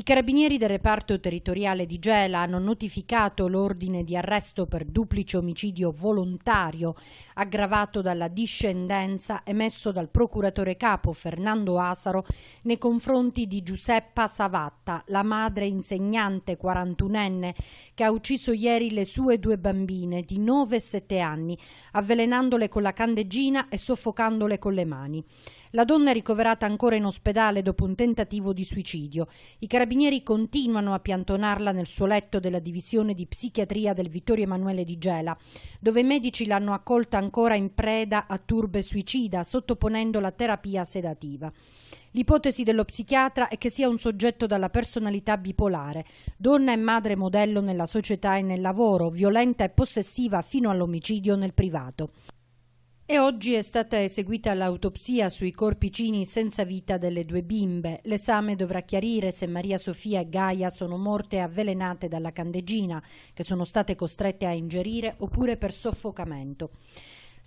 I carabinieri del reparto territoriale di Gela hanno notificato l'ordine di arresto per duplice omicidio volontario aggravato dalla discendenza emesso dal procuratore capo Fernando Asaro nei confronti di Giuseppa Savatta, la madre insegnante 41enne che ha ucciso ieri le sue due bambine di 9 e 7 anni, avvelenandole con la candeggina e soffocandole con le mani. La donna è ricoverata ancora in ospedale dopo un tentativo di suicidio. I carabinieri carabinieri continuano a piantonarla nel suo letto della divisione di psichiatria del Vittorio Emanuele di Gela, dove i medici l'hanno accolta ancora in preda a turbe suicida, sottoponendola a terapia sedativa. L'ipotesi dello psichiatra è che sia un soggetto dalla personalità bipolare, donna e madre modello nella società e nel lavoro, violenta e possessiva fino all'omicidio nel privato. E oggi è stata eseguita l'autopsia sui corpicini senza vita delle due bimbe. L'esame dovrà chiarire se Maria Sofia e Gaia sono morte avvelenate dalla candegina, che sono state costrette a ingerire, oppure per soffocamento.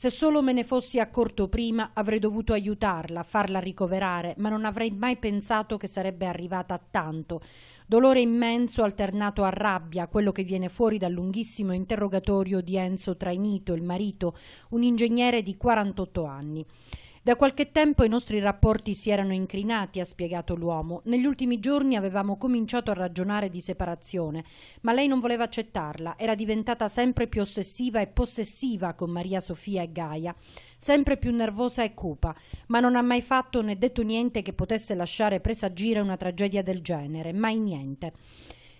Se solo me ne fossi accorto prima avrei dovuto aiutarla, farla ricoverare, ma non avrei mai pensato che sarebbe arrivata a tanto. Dolore immenso alternato a rabbia, quello che viene fuori dal lunghissimo interrogatorio di Enzo Trainito, il marito, un ingegnere di 48 anni. Da qualche tempo i nostri rapporti si erano incrinati, ha spiegato l'uomo. Negli ultimi giorni avevamo cominciato a ragionare di separazione, ma lei non voleva accettarla, era diventata sempre più ossessiva e possessiva con Maria Sofia e Gaia, sempre più nervosa e cupa, ma non ha mai fatto né detto niente che potesse lasciare presagire una tragedia del genere, mai niente.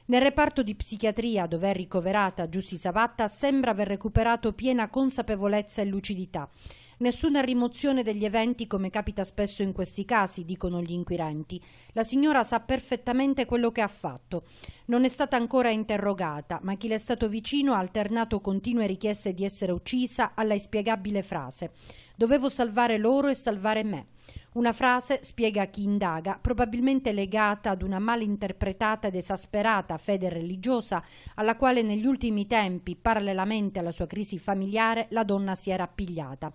Nel reparto di psichiatria, dove è ricoverata Giussi Savatta, sembra aver recuperato piena consapevolezza e lucidità. Nessuna rimozione degli eventi come capita spesso in questi casi, dicono gli inquirenti. La signora sa perfettamente quello che ha fatto. Non è stata ancora interrogata, ma chi le è stato vicino ha alternato continue richieste di essere uccisa alla inspiegabile frase «Dovevo salvare loro e salvare me». Una frase, spiega chi indaga, probabilmente legata ad una malinterpretata ed esasperata fede religiosa alla quale negli ultimi tempi, parallelamente alla sua crisi familiare, la donna si era appigliata.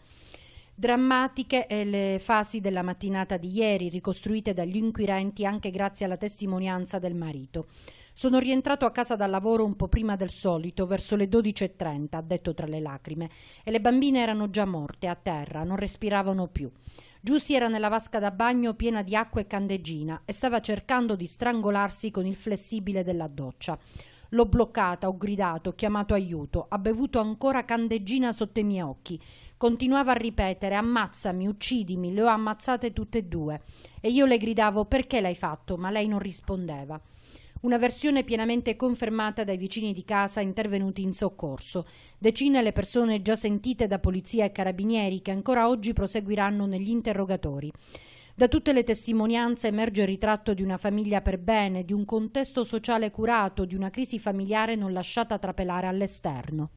Drammatiche le fasi della mattinata di ieri, ricostruite dagli inquirenti anche grazie alla testimonianza del marito. Sono rientrato a casa dal lavoro un po' prima del solito, verso le 12.30, ha detto tra le lacrime, e le bambine erano già morte, a terra, non respiravano più. Giussi era nella vasca da bagno piena di acqua e candeggina e stava cercando di strangolarsi con il flessibile della doccia. L'ho bloccata, ho gridato, ho chiamato aiuto, ha bevuto ancora candeggina sotto i miei occhi. Continuava a ripetere ammazzami, uccidimi, le ho ammazzate tutte e due. E io le gridavo perché l'hai fatto, ma lei non rispondeva una versione pienamente confermata dai vicini di casa intervenuti in soccorso. Decine le persone già sentite da polizia e carabinieri che ancora oggi proseguiranno negli interrogatori. Da tutte le testimonianze emerge il ritratto di una famiglia per bene, di un contesto sociale curato, di una crisi familiare non lasciata trapelare all'esterno.